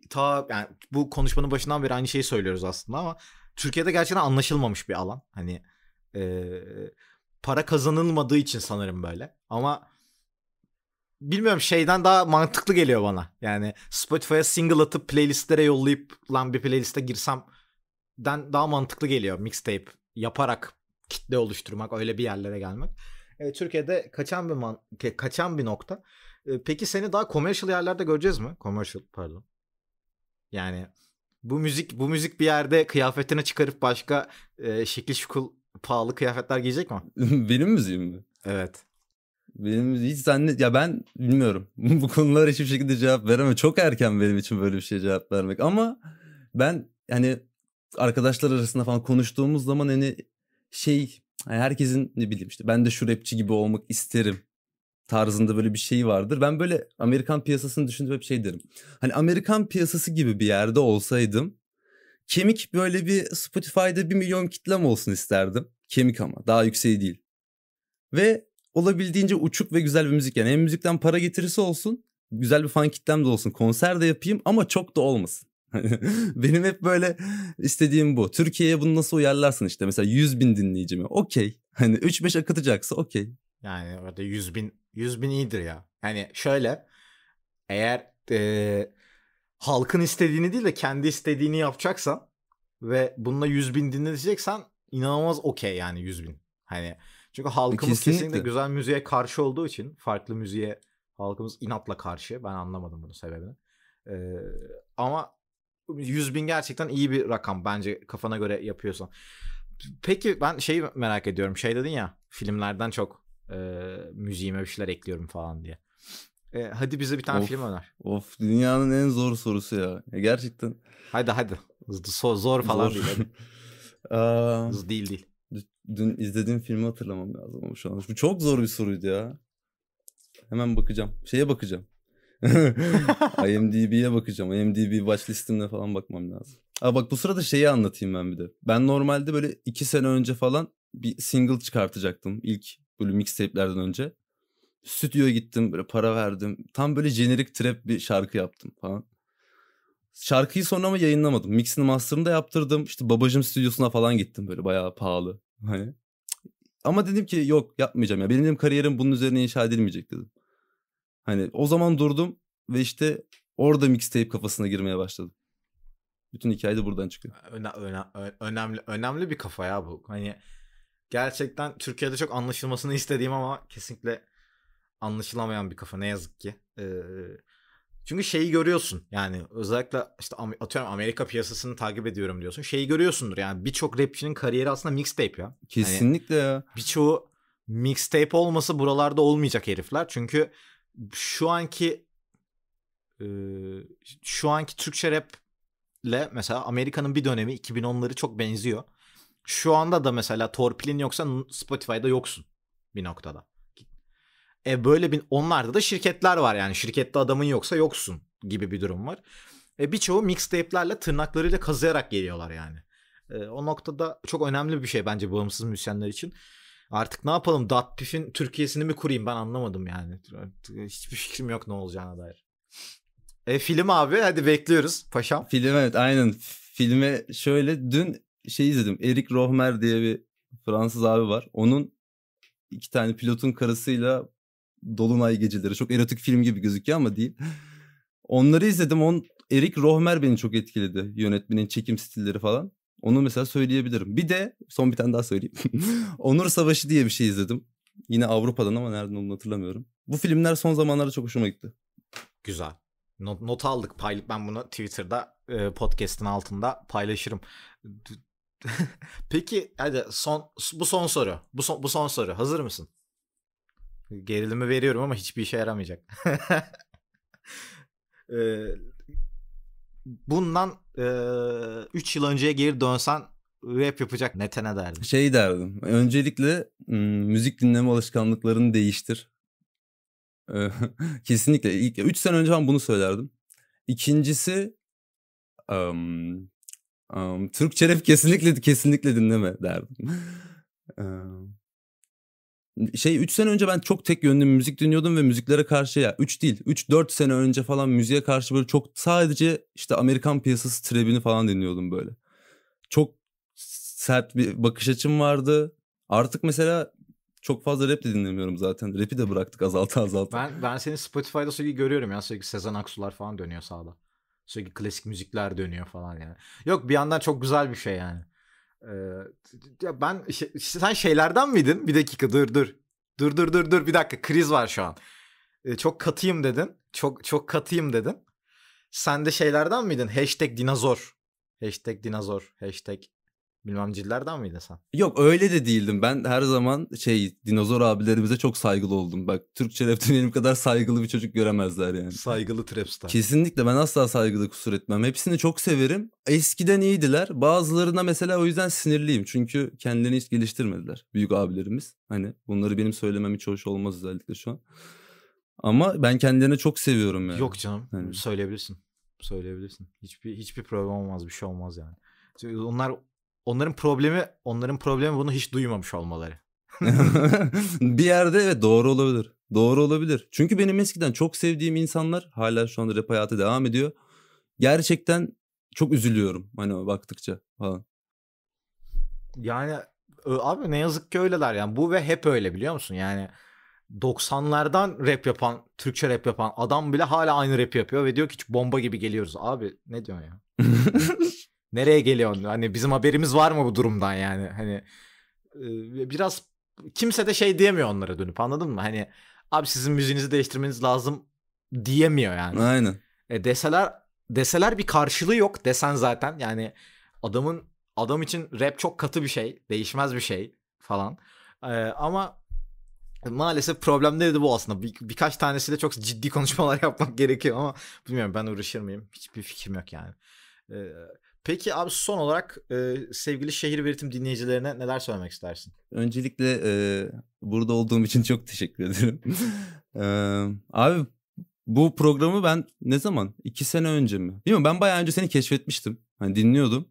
ta yani bu konuşmanın başından beri aynı şeyi söylüyoruz aslında ama Türkiye'de gerçekten anlaşılmamış bir alan. Hani e, para kazanılmadığı için sanırım böyle. Ama bilmiyorum şeyden daha mantıklı geliyor bana. Yani Spotify'a single atıp playlistlere yollayıp lan bir playliste girsem den daha mantıklı geliyor mixtape yaparak kitle oluşturmak öyle bir yerlere gelmek. E, Türkiye'de kaçan bir man kaçan bir nokta. E, peki seni daha commercial yerlerde göreceğiz mi? Commercial pardon. Yani bu müzik bu müzik bir yerde kıyafetini çıkarıp başka e, şekil şukul pahalı kıyafetler giyecek mi? Benim müziğim mi? Evet. Benim hiç zannet ya ben bilmiyorum. Bu konulara hiçbir şekilde cevap veremem. Çok erken benim için böyle bir şey cevap vermek ama ben hani arkadaşlar arasında falan konuştuğumuz zaman hani şey yani herkesin ne bileyim işte ben de şu rapçi gibi olmak isterim tarzında böyle bir şey vardır. Ben böyle Amerikan piyasasını düşündüğüm hep şey derim. Hani Amerikan piyasası gibi bir yerde olsaydım kemik böyle bir Spotify'da bir milyon kitlem olsun isterdim. Kemik ama daha yükseği değil. Ve olabildiğince uçuk ve güzel bir müzik yani. Hem müzikten para getirisi olsun, güzel bir fan kitlem de olsun. Konser de yapayım ama çok da olmasın. Benim hep böyle istediğim bu. Türkiye'ye bunu nasıl uyarlarsın işte mesela 100 bin dinleyici mi? Okey. Hani 3-5 akıtacaksa okey. Yani orada 100 bin, 100 bin iyidir ya. Yani şöyle eğer e, halkın istediğini değil de kendi istediğini yapacaksan ve bununla 100 bin dinleteceksen inanılmaz okey yani 100 bin. Hani çünkü halkımız kesinlikle. kesinlikle güzel müziğe karşı olduğu için farklı müziğe halkımız inatla karşı. Ben anlamadım bunun sebebini. Ee, ama 100 bin gerçekten iyi bir rakam bence kafana göre yapıyorsan. Peki ben şey merak ediyorum. Şey dedin ya filmlerden çok e, müziğime bir şeyler ekliyorum falan diye. E, hadi bize bir tane of, film öner. Of dünyanın en zor sorusu ya. E, gerçekten. Hadi hadi. Zor, zor falan zor. değil. Hadi. um, değil değil dün izlediğim filmi hatırlamam lazım ama şu an. Bu çok zor bir soruydu ya. Hemen bakacağım. Şeye bakacağım. IMDb'ye bakacağım. IMDb baş listimde falan bakmam lazım. Aa bak bu sırada şeyi anlatayım ben bir de. Ben normalde böyle iki sene önce falan bir single çıkartacaktım. ilk böyle mixtape'lerden önce. Stüdyoya gittim böyle para verdim. Tam böyle jenerik trap bir şarkı yaptım falan. Şarkıyı sonra mı yayınlamadım. Mixini master'ını da yaptırdım. İşte babacım stüdyosuna falan gittim böyle bayağı pahalı. Hani. Ama dedim ki yok yapmayacağım ya. Benim dedim, kariyerim bunun üzerine inşa edilmeyecek dedim. Hani o zaman durdum ve işte orada mixtape kafasına girmeye başladım. Bütün hikaye de buradan çıkıyor. Öne, öne, önemli önemli bir kafa ya bu. Hani gerçekten Türkiye'de çok anlaşılmasını istediğim ama kesinlikle anlaşılamayan bir kafa ne yazık ki. Ee, çünkü şeyi görüyorsun yani özellikle işte atıyorum Amerika piyasasını takip ediyorum diyorsun. Şeyi görüyorsundur yani birçok rapçinin kariyeri aslında mixtape ya. Hani Kesinlikle yani Birçoğu mixtape olması buralarda olmayacak herifler. Çünkü şu anki şu anki Türkçe rap ile mesela Amerika'nın bir dönemi 2010'ları çok benziyor. Şu anda da mesela torpilin yoksa Spotify'da yoksun bir noktada. E böyle bir onlarda da şirketler var yani şirkette adamın yoksa yoksun gibi bir durum var. E birçoğu mixtape'lerle tırnaklarıyla kazıyarak geliyorlar yani. E, o noktada çok önemli bir şey bence bağımsız müzisyenler için. Artık ne yapalım Datpif'in Türkiye'sini mi kurayım ben anlamadım yani. Hiçbir fikrim yok ne olacağına dair. E film abi hadi bekliyoruz paşam. Film evet aynen. Filme şöyle dün şey izledim. Eric Rohmer diye bir Fransız abi var. Onun iki tane pilotun karısıyla Dolunay Geceleri. Çok erotik film gibi gözüküyor ama değil. Onları izledim. On, Erik Rohmer beni çok etkiledi. Yönetmenin çekim stilleri falan. Onu mesela söyleyebilirim. Bir de son bir tane daha söyleyeyim. Onur Savaşı diye bir şey izledim. Yine Avrupa'dan ama nereden onu hatırlamıyorum. Bu filmler son zamanlarda çok hoşuma gitti. Güzel. Not, not aldık. Payl ben bunu Twitter'da e, podcast'in altında paylaşırım. Peki hadi son bu son soru. Bu son, bu son soru. Hazır mısın? Gerilimi veriyorum ama hiçbir işe yaramayacak. bundan 3 e, yıl önceye geri dönsen rap yapacak nete ne derdin? Şey derdim. Öncelikle müzik dinleme alışkanlıklarını değiştir. Kesinlikle. İlk 3 sene önce ben bunu söylerdim. İkincisi um, um, Türkçe rap kesinlikle kesinlikle dinleme derdim. um, şey 3 sene önce ben çok tek yönlü müzik dinliyordum ve müziklere karşı ya 3 değil 3-4 sene önce falan müziğe karşı böyle çok sadece işte Amerikan piyasası tribini falan dinliyordum böyle. Çok sert bir bakış açım vardı. Artık mesela çok fazla rap de dinlemiyorum zaten. Rap'i de bıraktık azalta azalta. Ben, ben seni Spotify'da sürekli görüyorum ya sürekli Sezen Aksu'lar falan dönüyor sağda. Sürekli klasik müzikler dönüyor falan yani. Yok bir yandan çok güzel bir şey yani. Ee, ya ben şey, sen şeylerden miydin? Bir dakika dur dur. Dur dur dur dur bir dakika kriz var şu an. Ee, çok katıyım dedin. Çok çok katıyım dedin. Sen de şeylerden miydin? Hashtag dinozor. Hashtag dinozor. Hashtag Bilmem cillerden miydin sen? Yok öyle de değildim. Ben her zaman şey dinozor abilerimize çok saygılı oldum. Bak Türkçe rapten benim kadar saygılı bir çocuk göremezler yani. Saygılı trapstar. Kesinlikle ben asla saygılı kusur etmem. Hepsini çok severim. Eskiden iyiydiler. Bazılarına mesela o yüzden sinirliyim. Çünkü kendilerini hiç geliştirmediler. Büyük abilerimiz. Hani bunları benim söylemem hiç hoş olmaz özellikle şu an. Ama ben kendilerini çok seviyorum yani. Yok canım. Yani. Söyleyebilirsin. Söyleyebilirsin. Hiçbir hiçbir problem olmaz, bir şey olmaz yani. Onlar onların problemi onların problemi bunu hiç duymamış olmaları. bir yerde evet doğru olabilir. Doğru olabilir. Çünkü benim eskiden çok sevdiğim insanlar hala şu anda rap hayatı devam ediyor. Gerçekten çok üzülüyorum hani baktıkça falan. Yani abi ne yazık ki öyleler yani bu ve hep öyle biliyor musun yani 90'lardan rap yapan Türkçe rap yapan adam bile hala aynı rap yapıyor ve diyor ki bomba gibi geliyoruz abi ne diyorsun ya Nereye geliyorsun? Hani bizim haberimiz var mı bu durumdan yani? Hani biraz kimse de şey diyemiyor onlara dönüp anladın mı? Hani abi sizin müziğinizi değiştirmeniz lazım diyemiyor yani. Aynen. E deseler deseler bir karşılığı yok desen zaten yani adamın adam için rap çok katı bir şey, değişmez bir şey falan. E, ama maalesef problemleri bu aslında. Bir, birkaç tanesiyle çok ciddi konuşmalar yapmak gerekiyor ama bilmiyorum ben uğraşır mıyım? Hiçbir fikrim yok yani. E, Peki abi son olarak e, sevgili şehir üretim dinleyicilerine neler söylemek istersin? Öncelikle e, burada olduğum için çok teşekkür ederim. e, abi bu programı ben ne zaman? İki sene önce mi? Bilmiyorum ben bayağı önce seni keşfetmiştim. Hani dinliyordum.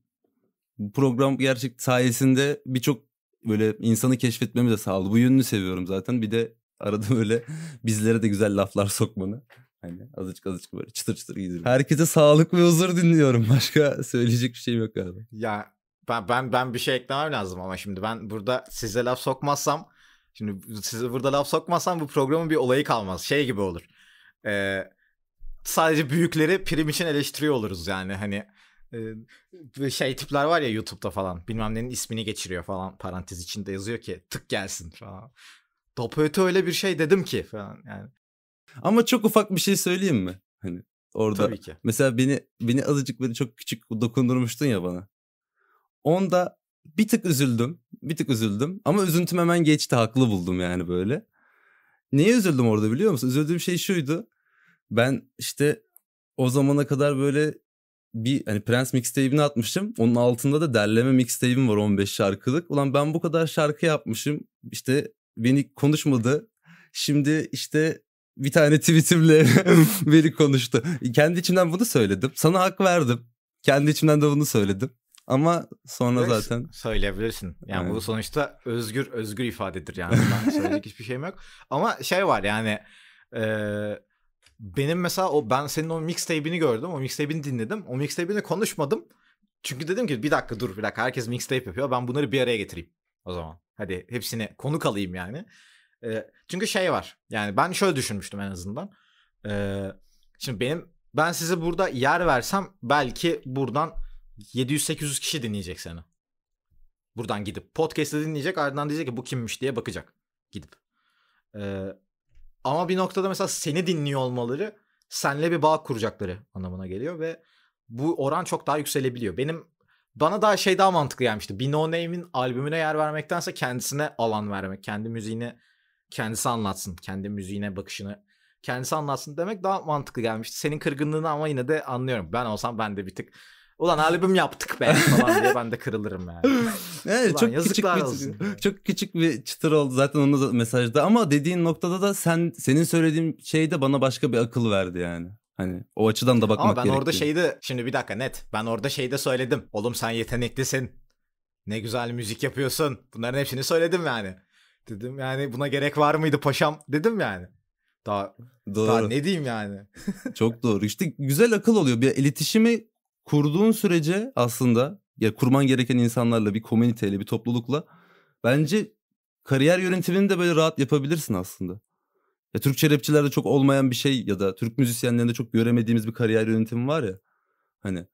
Bu program gerçek sayesinde birçok böyle insanı keşfetmemi de sağladı. Bu yönünü seviyorum zaten. Bir de arada böyle bizlere de güzel laflar sokmanı. Hani azıcık azıcık böyle çıtır çıtır gidiyorum. Herkese sağlık ve huzur dinliyorum. Başka söyleyecek bir şeyim yok abi. Ya ben ben ben bir şey eklemem lazım ama şimdi ben burada size laf sokmazsam şimdi size burada laf sokmazsam bu programın bir olayı kalmaz. Şey gibi olur. Ee, sadece büyükleri prim için eleştiriyor oluruz yani hani şey tipler var ya YouTube'da falan bilmem nenin ismini geçiriyor falan parantez içinde yazıyor ki tık gelsin falan. Dopoyota öyle bir şey dedim ki falan yani. Ama çok ufak bir şey söyleyeyim mi? Hani orada. Tabii ki. Mesela beni beni azıcık böyle çok küçük dokundurmuştun ya bana. Onda bir tık üzüldüm. Bir tık üzüldüm. Ama üzüntüm hemen geçti. Haklı buldum yani böyle. Neye üzüldüm orada biliyor musun? Üzüldüğüm şey şuydu. Ben işte o zamana kadar böyle bir hani Prince mixtape'ini atmıştım. Onun altında da derleme mixtape'im var 15 şarkılık. Ulan ben bu kadar şarkı yapmışım. İşte beni konuşmadı. Şimdi işte bir tane tweetimle biri konuştu. Kendi içimden bunu söyledim. Sana hak verdim. Kendi içimden de bunu söyledim. Ama sonra evet, zaten söyleyebilirsin. Yani evet. bu sonuçta özgür özgür ifadedir yani. Ben söyleyecek hiçbir şeyim yok. Ama şey var yani e, benim mesela o ben senin o mixtape'ini gördüm. O mixtape'ini dinledim. O mixtape'ini konuşmadım. Çünkü dedim ki bir dakika dur bir dakika herkes mixtape yapıyor. Ben bunları bir araya getireyim o zaman. Hadi hepsini konuk alayım yani. E, çünkü şey var. Yani ben şöyle düşünmüştüm en azından. E, şimdi benim ben size burada yer versem belki buradan 700-800 kişi dinleyecek seni. Buradan gidip podcast'ı dinleyecek ardından diyecek ki bu kimmiş diye bakacak gidip. Ee, ama bir noktada mesela seni dinliyor olmaları senle bir bağ kuracakları anlamına geliyor ve bu oran çok daha yükselebiliyor. Benim bana daha şey daha mantıklı gelmişti. Bir No Name'in albümüne yer vermektense kendisine alan vermek, kendi müziğini kendisi anlatsın. Kendi müziğine bakışını kendisi anlatsın demek daha mantıklı gelmişti. Senin kırgınlığını ama yine de anlıyorum. Ben olsam ben de bir tık ulan albüm yaptık be falan diye ben de kırılırım yani. Evet. ulan çok küçük bir, olsun. çok küçük bir çıtır oldu zaten onun da mesajda ama dediğin noktada da sen senin söylediğin şey de bana başka bir akıl verdi yani. Hani o açıdan da bakmak gerekiyor. Ama ben orada şeyde şimdi bir dakika net. Ben orada şeyde söyledim. Oğlum sen yeteneklisin. Ne güzel müzik yapıyorsun. Bunların hepsini söyledim yani. Dedim yani buna gerek var mıydı paşam dedim yani. Daha, doğru. daha ne diyeyim yani. Çok doğru. işte güzel akıl oluyor. Bir iletişimi kurduğun sürece aslında ya kurman gereken insanlarla bir komüniteyle bir toplulukla bence kariyer yönetimini de böyle rahat yapabilirsin aslında. Ya Türkçe rapçilerde çok olmayan bir şey ya da Türk müzisyenlerinde çok göremediğimiz bir kariyer yönetimi var ya. Hani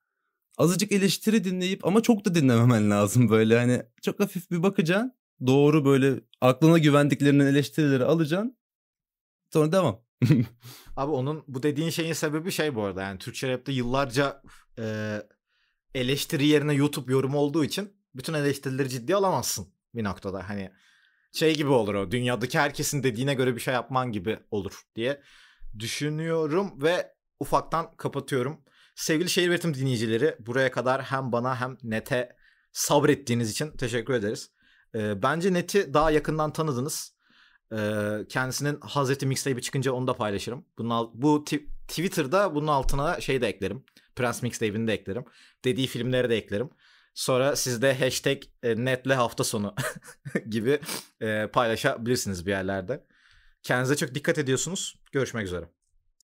azıcık eleştiri dinleyip ama çok da dinlememen lazım böyle hani çok hafif bir bakacaksın doğru böyle aklına güvendiklerinin eleştirileri alacaksın. Sonra devam. Abi onun bu dediğin şeyin sebebi şey bu arada yani Türkçe rapte yıllarca e, eleştiri yerine YouTube yorumu olduğu için bütün eleştirileri ciddi alamazsın bir noktada. Hani şey gibi olur o dünyadaki herkesin dediğine göre bir şey yapman gibi olur diye düşünüyorum ve ufaktan kapatıyorum. Sevgili Şehir Üretim dinleyicileri buraya kadar hem bana hem Net'e sabrettiğiniz için teşekkür ederiz. E, bence Net'i daha yakından tanıdınız. E, kendisinin Hazreti Mixtape'i çıkınca onu da paylaşırım. Bunun bu Twitter'da bunun altına şey de eklerim. Prince Mixtape'ini de eklerim. Dediği filmleri de eklerim. Sonra siz de hashtag e, netle hafta sonu gibi e, paylaşabilirsiniz bir yerlerde. Kendinize çok dikkat ediyorsunuz. Görüşmek üzere.